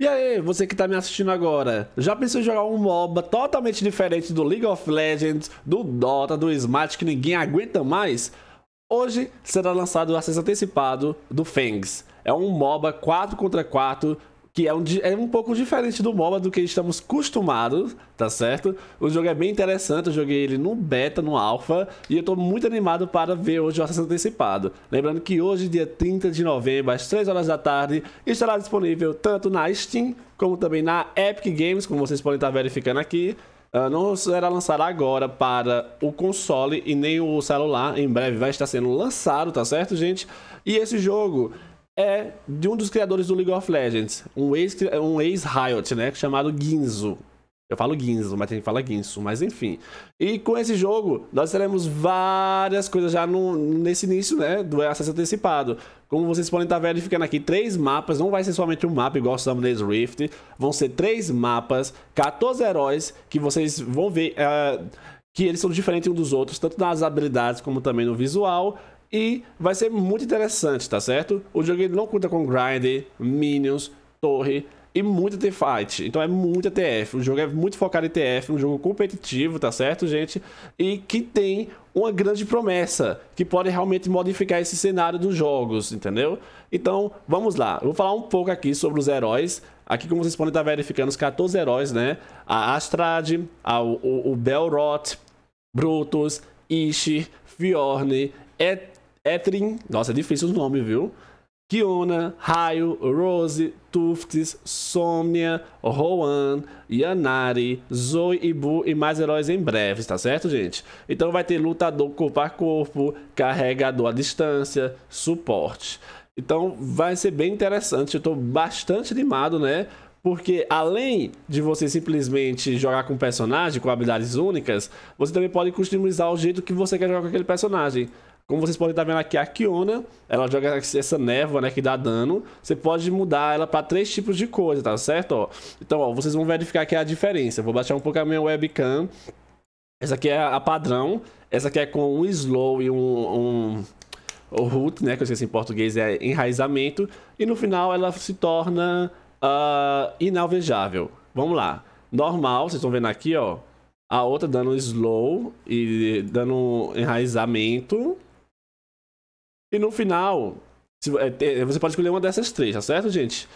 E aí, você que tá me assistindo agora, já pensou em jogar um MOBA totalmente diferente do League of Legends, do Dota, do Smite que ninguém aguenta mais? Hoje será lançado o acesso antecipado do Fangs. É um MOBA 4 contra 4 que é um, é um pouco diferente do MOBA do que estamos acostumados, tá certo? O jogo é bem interessante, eu joguei ele no beta, no alpha, e eu tô muito animado para ver hoje o acesso antecipado. Lembrando que hoje, dia 30 de novembro, às 3 horas da tarde, estará disponível tanto na Steam, como também na Epic Games, como vocês podem estar verificando aqui, Uh, não será lançado agora para o console e nem o celular. Em breve vai estar sendo lançado, tá certo, gente? E esse jogo é de um dos criadores do League of Legends, um ex, um ex Riot, né, chamado Ginzo. Eu falo Ginzo, mas tem que falar Guinzo, mas enfim. E com esse jogo, nós teremos várias coisas já no, nesse início, né, do acesso antecipado. Como vocês podem estar verificando aqui, três mapas, não vai ser somente um mapa igual Summoner's Rift, vão ser três mapas, 14 heróis, que vocês vão ver... Uh, que eles são diferentes um dos outros, tanto nas habilidades como também no visual. E vai ser muito interessante, tá certo? O jogo ele não conta com grind, minions, torre e muita T-Fight. Então é muito TF. O jogo é muito focado em TF, um jogo competitivo, tá certo, gente? E que tem uma grande promessa, que pode realmente modificar esse cenário dos jogos, entendeu? Então, vamos lá. Eu vou falar um pouco aqui sobre os heróis. Aqui, como vocês podem estar verificando, os 14 heróis, né? A Astrad, a, o, o Belrot, Brutus, Ishi, Fiorne, Et Etrin, nossa, é difícil o nome, viu? Kiona, Raio, Rose, Tufts, Somnia, Rowan, Yanari, Zoe, e Ibu e mais heróis em breve, tá certo, gente? Então vai ter lutador corpo a corpo, carregador à distância, suporte. Então vai ser bem interessante, eu tô bastante animado, né? Porque além de você simplesmente jogar com personagem com habilidades únicas, você também pode customizar o jeito que você quer jogar com aquele personagem. Como vocês podem estar vendo aqui, a Kiona, ela joga essa névoa, né, que dá dano. Você pode mudar ela para três tipos de coisa, tá certo? Ó, então, ó, vocês vão verificar aqui a diferença. vou baixar um pouco a minha webcam. Essa aqui é a padrão. Essa aqui é com um slow e um... um o root, né, que eu esqueci em português, é enraizamento. E no final ela se torna uh, inalvejável. Vamos lá. Normal, vocês estão vendo aqui, ó. A outra dando slow e dando enraizamento. E no final, é, é, você pode escolher uma dessas três, tá certo, gente?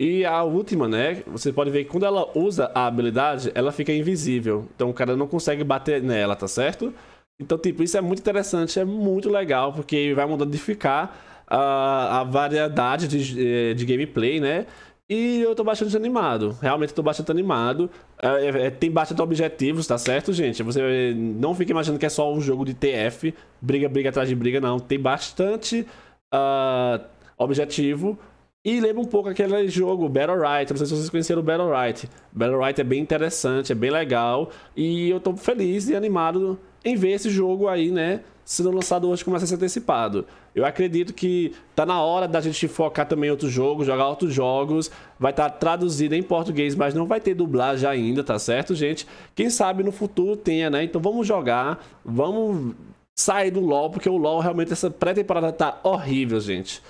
E a última, né? Você pode ver que quando ela usa a habilidade, ela fica invisível. Então o cara não consegue bater nela, tá certo? Então, tipo, isso é muito interessante, é muito legal, porque vai modificar a, a variedade de, eh, de gameplay, né? E eu tô bastante animado. Realmente tô bastante animado. É, é, é, tem bastante objetivos, tá certo, gente? Você não fica imaginando que é só um jogo de TF, briga, briga atrás de briga, não. Tem bastante uh, objetivo. E lembra um pouco aquele jogo, Battle Right. Não sei se vocês conheceram o Battle Right. Battle Right é bem interessante, é bem legal. E eu tô feliz e animado em ver esse jogo aí, né? sendo lançado hoje começa a ser antecipado. Eu acredito que tá na hora da gente focar também em outros jogos, jogar outros jogos. Vai estar tá traduzido em português, mas não vai ter dublagem ainda, tá certo, gente? Quem sabe no futuro tenha, né? Então vamos jogar, vamos sair do LoL, porque o LoL realmente essa pré-temporada tá horrível, gente.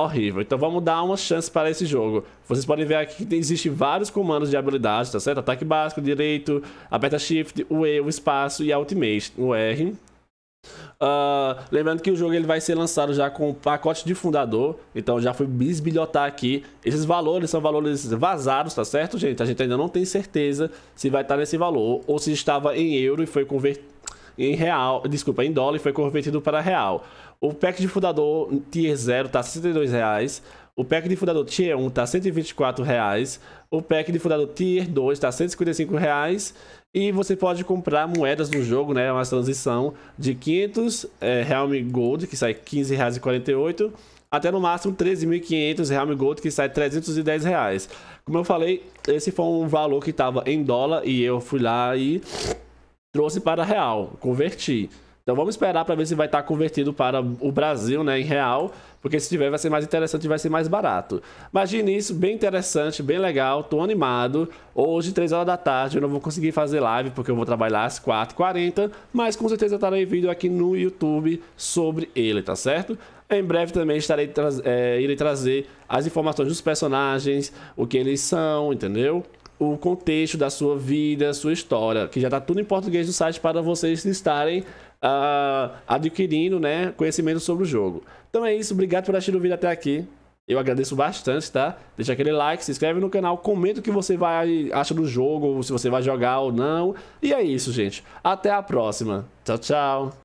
Horrível. Então vamos dar uma chance para esse jogo. Vocês podem ver aqui que existe vários comandos de habilidade, tá certo? Ataque básico, direito, aperta shift, o E, o espaço e a ultimate, o R. Uh, lembrando que o jogo ele vai ser lançado já com o pacote de fundador, então já fui bisbilhotar aqui. Esses valores são valores vazados, tá certo, gente? A gente ainda não tem certeza se vai estar nesse valor ou se estava em euro e foi convertido em real, desculpa, em dólar e foi convertido para real. O pack de fundador tier 0 tá 62 reais. O pack de fundador Tier 1 tá 124, reais, o pack de fundador Tier 2 tá R$ 155, reais, e você pode comprar moedas no jogo, né? É uma transição de 500 é, Realm Gold, que sai R$15,48, até no máximo 13.500 Realm Gold, que sai 310 reais. Como eu falei, esse foi um valor que estava em dólar e eu fui lá e trouxe para real, converti. Então vamos esperar para ver se vai estar tá convertido para o Brasil, né, em real, porque se tiver vai ser mais interessante e vai ser mais barato. Imagine isso, bem interessante, bem legal, tô animado. Hoje, 3 horas da tarde, eu não vou conseguir fazer live porque eu vou trabalhar às 4h40, mas com certeza estarei vídeo aqui no YouTube sobre ele, tá certo? Em breve também estarei tra é, irei trazer as informações dos personagens, o que eles são, entendeu? o contexto da sua vida, sua história, que já está tudo em português no site para vocês estarem uh, adquirindo né, conhecimento sobre o jogo. Então é isso, obrigado por assistir o vídeo até aqui. Eu agradeço bastante, tá? Deixa aquele like, se inscreve no canal, comenta o que você vai acha do jogo, se você vai jogar ou não. E é isso, gente. Até a próxima. Tchau, tchau.